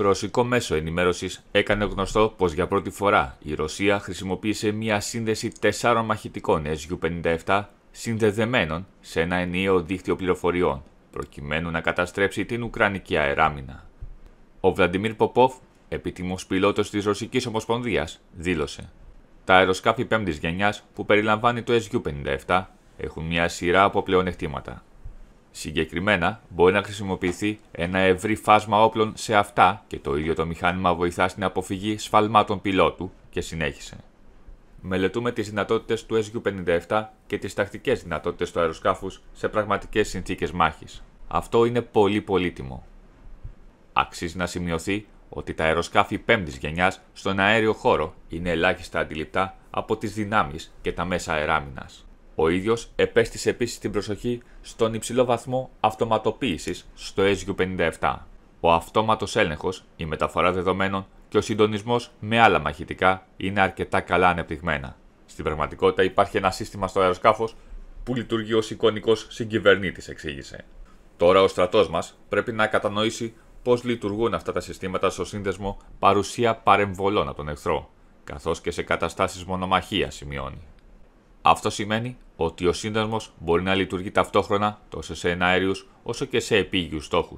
Ρωσικό μέσο ενημέρωσης έκανε γνωστό πως για πρώτη φορά η Ρωσία χρησιμοποίησε μία σύνδεση τεσσάρων μαχητικών SU-57 συνδεδεμένων σε ένα ενιαίο δίκτυο πληροφοριών, προκειμένου να καταστρέψει την Ουκρανική αεράμινα. Ο Βλαντιμίρ Ποπόφ, επιτιμό πιλότος της Ρωσικής Ομοσπονδίας, δήλωσε: Τα αεροσκάφη πέμπτης γενιάς που περιλαμβάνει το SU-57 έχουν μία σειρά από πλεονεκτήματα. Συγκεκριμένα, μπορεί να χρησιμοποιηθεί ένα ευρύ φάσμα όπλων σε αυτά και το ίδιο το μηχάνημα βοηθά στην αποφυγή σφαλμάτων πιλότου και συνέχισε. Μελετούμε τις δυνατότητες του SU-57 και τις τακτικές δυνατότητες του αεροσκάφους σε πραγματικές συνθήκες μάχης. Αυτό είναι πολύ πολύτιμο. Αξίζει να σημειωθεί ότι τα αεροσκάφη πέμπτης γενιάς στον αέριο χώρο είναι ελάχιστα αντιληπτά από τις δυνάμεις και τα μέσα αεράμινας. Ο ίδιος επέστησε επίσης την προσοχή στον υψηλό βαθμό αυτοματοποίησης στο SU-57. Ο αυτόματος έλεγχος, η μεταφορά δεδομένων και ο συντονισμός με άλλα μαχητικά είναι αρκετά καλά ανεπτυγμένα. Στην πραγματικότητα υπάρχει ένα σύστημα στο αεροσκάφος που λειτουργεί ως εικονικός συγκυβερνήτης, εξήγησε. Τώρα ο στρατός μας πρέπει να κατανοήσει πώς λειτουργούν αυτά τα συστήματα στο σύνδεσμο παρουσία παρεμβολών από τον εχθρό, καθώς και σε καταστάσεις μονομαχίας, σημειώνει. Αυτό σημαίνει ότι ο σύνδεσμο μπορεί να λειτουργεί ταυτόχρονα τόσο σε εναέριους όσο και σε επίγειους στόχους.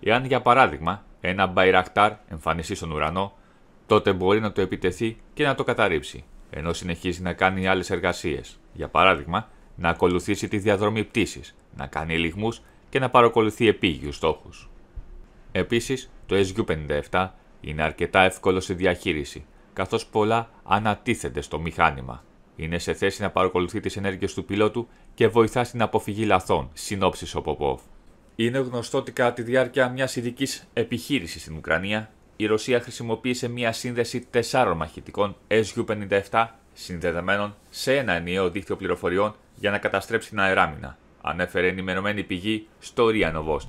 Εάν για παράδειγμα ένα μπαϊρακτάρ εμφανιστεί στον ουρανό, τότε μπορεί να το επιτεθεί και να το καταρρύψει, ενώ συνεχίζει να κάνει άλλες εργασίες. Για παράδειγμα, να ακολουθήσει τη διαδρομή πτήσης, να κάνει λιγμούς και να παρακολουθεί επίγειους στόχους. Επίσης, το SU-57 είναι αρκετά εύκολο στη διαχείριση, καθώς πολλά ανατίθενται στο μηχάνημα είναι σε θέση να παρακολουθεί τις ενέργειες του πιλότου και βοηθά στην αποφυγή λαθών, συνόψει ο Είναι γνωστό ότι κατά τη διάρκεια μιας ειδικής επιχείρησης στην Ουκρανία, η Ρωσία χρησιμοποίησε μια σύνδεση τεσσάρων μαχητικών SU-57 συνδεδεμένων σε ένα ενιαίο δίκτυο πληροφοριών για να καταστρέψει την αεράμινα, ανέφερε ενημερωμένη πηγή στο Ριανοβόστ.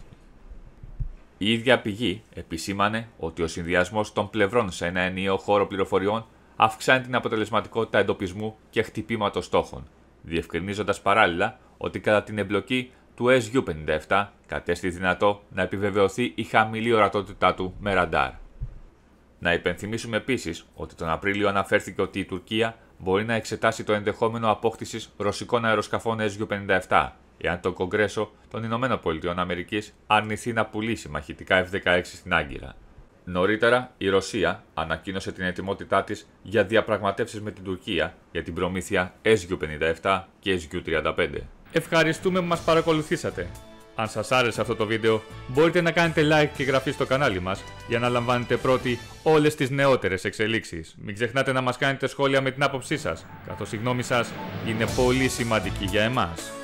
Η ίδια πηγή επισήμανε ότι ο συνδυασμός των πλευρών σε ένα ενιαίο χώρο πληροφοριών αυξάνει την αποτελεσματικότητα εντοπισμού και χτυπήματος στόχων, διευκρινίζοντας παράλληλα ότι κατά την εμπλοκή του SU-57 κατέστη δυνατό να επιβεβαιωθεί η χαμηλή ορατότητά του με ραντάρ. Να υπενθυμίσουμε επίσης ότι τον Απρίλιο αναφέρθηκε ότι η Τουρκία μπορεί να εξετάσει το ενδεχόμενο απόκτησης ρωσικών αεροσκαφών SU-57, εάν το Κογκρέσο των Ηνωμένων Πολιτειών αρνηθεί να πουλήσει μαχητικά F-16 στην Άγκυρα. Νωρίτερα, η Ρωσία ανακοίνωσε την ετοιμότητά της για διαπραγματεύσεις με την Τουρκία για την προμήθεια SU-57 και SU-35. Ευχαριστούμε που μας παρακολουθήσατε. Αν σας άρεσε αυτό το βίντεο, μπορείτε να κάνετε like και εγγραφή στο κανάλι μας για να λαμβάνετε πρώτοι όλες τις νεότερες εξελίξεις. Μην ξεχνάτε να μας κάνετε σχόλια με την άποψή σας, καθώς η γνώμη σας είναι πολύ σημαντική για εμάς.